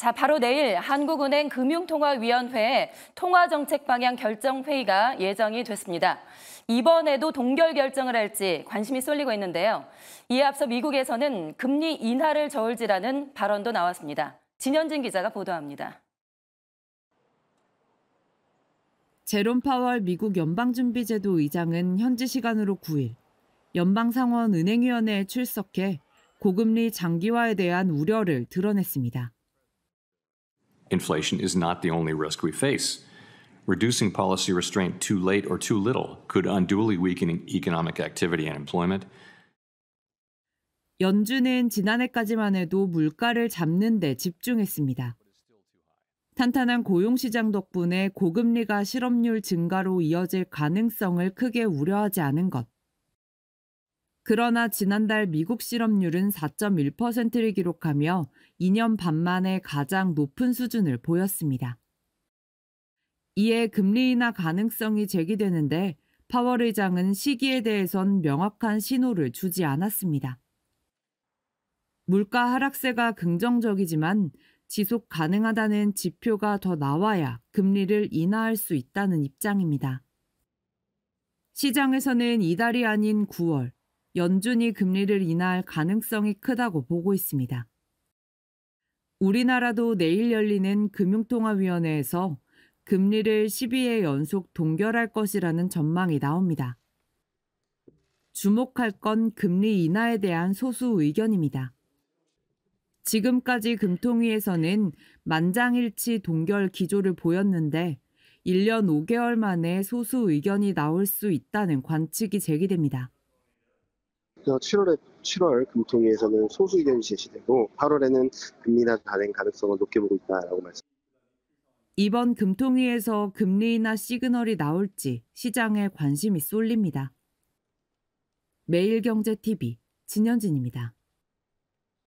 자, 바로 내일 한국은행 금융통화위원회의 통화정책 방향 결정 회의가 예정이 됐습니다. 이번에도 동결 결정을 할지 관심이 쏠리고 있는데요. 이에 앞서 미국에서는 금리 인하를 저울지라는 발언도 나왔습니다. 진현진 기자가 보도합니다. 제롬 파월 미국 연방준비제도 의장은 현지 시간으로 9일 연방상원 은행위원회에 출석해 고금리 장기화에 대한 우려를 드러냈습니다. inflation is not the only risk we face. Reducing policy restraint too late or too little could unduly weaken economic activity and employment. 연준은 지난해까지만 해도 물가를 잡는 데 집중했습니다. 탄탄한 고용 시장 덕분에 고금리가 실업률 증가로 이어질 가능성을 크게 우려하지 않은 것. 그러나 지난달 미국 실업률은 4.1%를 기록하며 2년 반 만에 가장 높은 수준을 보였습니다. 이에 금리 인하 가능성이 제기되는데 파월 의장은 시기에 대해선 명확한 신호를 주지 않았습니다. 물가 하락세가 긍정적이지만 지속 가능하다는 지표가 더 나와야 금리를 인하할 수 있다는 입장입니다. 시장에서는 이달이 아닌 9월 연준이 금리를 인하할 가능성이 크다고 보고 있습니다. 우리나라도 내일 열리는 금융통화위원회에서 금리를 12회 연속 동결할 것이라는 전망이 나옵니다. 주목할 건 금리 인하에 대한 소수 의견입니다. 지금까지 금통위에서는 만장일치 동결 기조를 보였는데 1년 5개월 만에 소수 의견이 나올 수 있다는 관측이 제기됩니다. 7월에 어, 7월 금통위에서는 소수 의견이 제시되고 8월에는 금리 인하 단행 가능성을 높게 보고 있다라고 말씀. 이번 금통위에서 금리 인하 시그널이 나올지 시장에 관심이 쏠립니다. 매일경제TV 진현진입니다.